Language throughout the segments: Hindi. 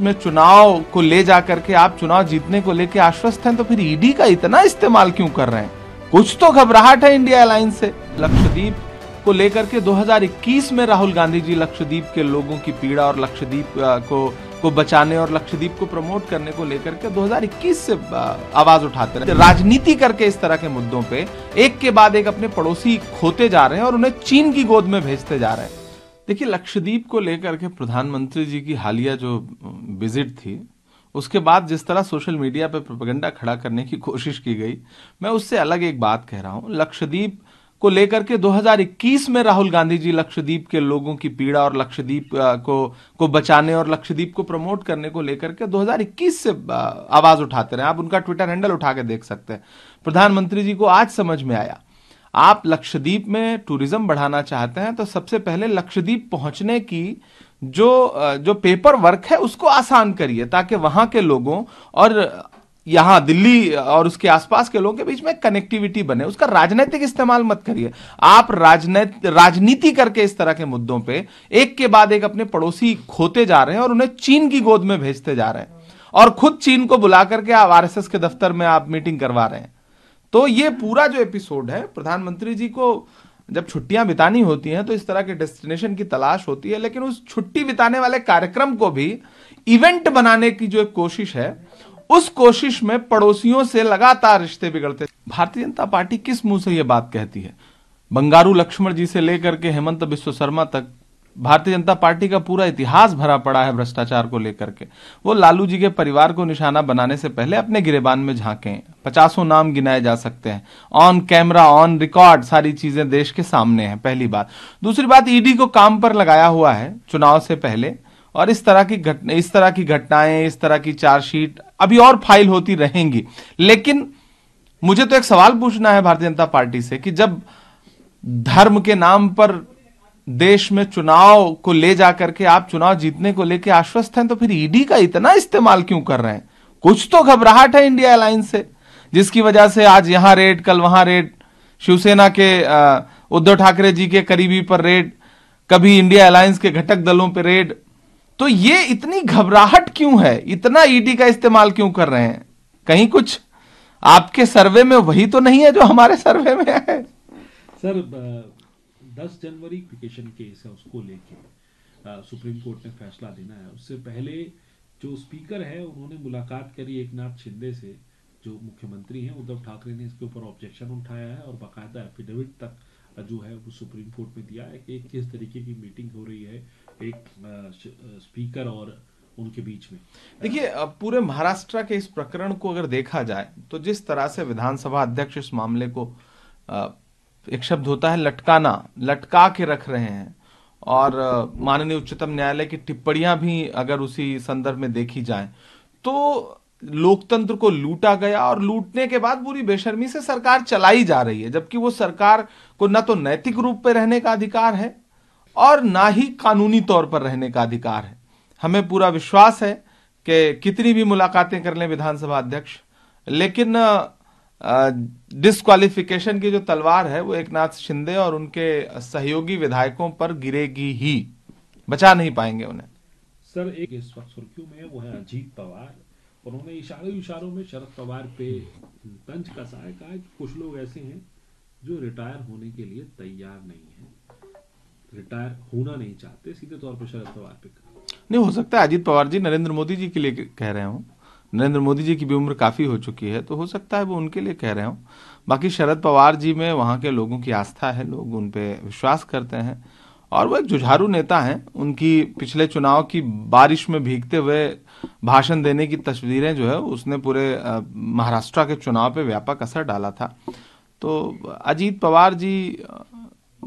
में चुनाव को ले जा करके आप चुनाव जीतने को लेके आश्वस्त हैं तो फिर ईडी e का इतना इस्तेमाल क्यों कर रहे हैं कुछ तो घबराहट है इंडिया एयरलाइंस से लक्षद्वीप को लेकर के 2021 में राहुल गांधी जी लक्षद्वीप के लोगों की पीड़ा और लक्षद्वीप को को बचाने और लक्षद्वीप को प्रमोट करने को लेकर के 2021 से आवाज उठाते रहे राजनीति करके इस तरह के मुद्दों पे एक के बाद एक अपने पड़ोसी खोते जा रहे हैं और उन्हें चीन की गोद में भेजते जा रहे हैं देखिए लक्षद्वीप को लेकर के प्रधानमंत्री जी की हालिया जो विजिट थी उसके बाद जिस तरह सोशल मीडिया पर प्रोपेगेंडा खड़ा करने की कोशिश की गई मैं उससे अलग एक बात कह रहा हूं लक्षद्वीप को लेकर के 2021 में राहुल गांधी जी लक्षद्वीप के लोगों की पीड़ा और लक्षद्वीप को को बचाने और लक्षद्वीप को प्रमोट करने को लेकर के 2021 से आवाज उठाते रहे आप उनका ट्विटर हैंडल उठा के देख सकते हैं प्रधानमंत्री जी को आज समझ में आया आप लक्षद्वीप में टूरिज्म बढ़ाना चाहते हैं तो सबसे पहले लक्षद्वीप पहुंचने की जो जो पेपर वर्क है उसको आसान करिए ताकि वहां के लोगों और यहां दिल्ली और उसके आसपास के लोगों के बीच में कनेक्टिविटी बने उसका राजनीतिक इस्तेमाल मत करिए आप राजनीति करके इस तरह के मुद्दों पे एक के बाद एक अपने पड़ोसी खोते जा रहे हैं और उन्हें चीन की गोद में भेजते जा रहे हैं और खुद चीन को बुला करके आप आरएसएस के दफ्तर में आप मीटिंग करवा रहे हैं तो ये पूरा जो एपिसोड है प्रधानमंत्री जी को जब छुट्टियां बितानी होती हैं तो इस तरह के डेस्टिनेशन की तलाश होती है लेकिन उस छुट्टी बिताने वाले कार्यक्रम को भी इवेंट बनाने की जो एक कोशिश है उस कोशिश में पड़ोसियों से लगातार रिश्ते बिगड़ते भारतीय जनता पार्टी किस मुंह से यह बात कहती है बंगारू लक्ष्मण जी से लेकर के हेमंत बिश्व शर्मा तक भारतीय जनता पार्टी का पूरा इतिहास भरा पड़ा है भ्रष्टाचार को लेकर के वो लालू जी के परिवार को निशाना बनाने से पहले अपने गिरेबान में झांके पचासों नाम गिनाए जा सकते हैं ऑन कैमरा ऑन रिकॉर्ड सारी चीजें देश के सामने हैं पहली बात दूसरी बात ईडी को काम पर लगाया हुआ है चुनाव से पहले और इस तरह की घटना इस तरह की घटनाएं इस तरह की चार्जशीट अभी और फाइल होती रहेंगी लेकिन मुझे तो एक सवाल पूछना है भारतीय जनता पार्टी से कि जब धर्म के नाम पर देश में चुनाव को ले जाकर के आप चुनाव जीतने को लेके आश्वस्त हैं तो फिर ईडी e का इतना इस्तेमाल क्यों कर रहे हैं कुछ तो घबराहट है इंडिया एयरलाइंस से जिसकी वजह से आज यहां रेड कल वहां रेड शिवसेना के उद्धव ठाकरे जी के करीबी पर रेड कभी इंडिया अलायंस के घटक दलों पर रेड तो ये इतनी घबराहट क्यों है इतना ईडी e का इस्तेमाल क्यों कर रहे हैं कहीं कुछ आपके सर्वे में वही तो नहीं है जो हमारे सर्वे में है सर 10 जनवरी क्रिकेशन केस है उसको लेके सुप्रीम कोर्ट ने फैसला देना है उससे पहले जो स्पीकर है उन्होंने मुलाकात करी एक नाथ शिंदे से जो मुख्यमंत्री हैं उद्धव ठाकरे ने इसके ऊपर ऑब्जेक्शन उठाया है और बाकायदा एफिडेविट तक जो है वो सुप्रीम कोर्ट में दिया है कि किस तरीके की मीटिंग हो रही है एक स्पीकर और उनके बीच में देखिए पूरे महाराष्ट्र के इस प्रकरण को अगर देखा जाए तो जिस तरह से विधानसभा अध्यक्ष इस मामले को एक शब्द होता है लटकाना लटका के रख रहे हैं और माननीय उच्चतम न्यायालय की टिप्पणियां भी अगर उसी संदर्भ में देखी जाए तो लोकतंत्र को लूटा गया और लूटने के बाद पूरी बेशर्मी से सरकार चलाई जा रही है जबकि वो सरकार को न तो नैतिक रूप पर रहने का अधिकार है और ना ही कानूनी तौर पर रहने का अधिकार है हमें पूरा विश्वास है कि कितनी भी मुलाकातें कर लें विधानसभा अध्यक्ष लेकिन डिस्कालिफिकेशन की जो तलवार है वो एकनाथ शिंदे और उनके सहयोगी विधायकों पर गिरेगी ही बचा नहीं पाएंगे उन्हें सर एक इस वक्त सुर्खियों में वो है अजीत पवार उन्होंने इशारे इशारों में शरद पवार पे तंज कसा है कहा कि कुछ लोग ऐसे हैं जो रिटायर होने के लिए तैयार नहीं है रिटायर होना नहीं चाहते सीधे तौर पर शरद पवार पे नहीं हो सकता अजीत पवार जी नरेंद्र मोदी जी के लिए कह रहे हूँ नरेंद्र मोदी जी की भी उम्र काफ़ी हो चुकी है तो हो सकता है वो उनके लिए कह रहे हो बाकी शरद पवार जी में वहां के लोगों की आस्था है लोग उन पर विश्वास करते हैं और वो एक जुझारू नेता हैं उनकी पिछले चुनाव की बारिश में भीगते हुए भाषण देने की तस्वीरें जो है उसने पूरे महाराष्ट्र के चुनाव पे व्यापक असर डाला था तो अजीत पवार जी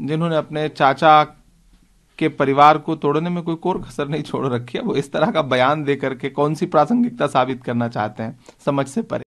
जिन्होंने अपने चाचा के परिवार को तोड़ने में कोई कोर कसर नहीं छोड़ रखी है वो इस तरह का बयान दे करके कौन सी प्रासंगिकता साबित करना चाहते हैं समझ से परे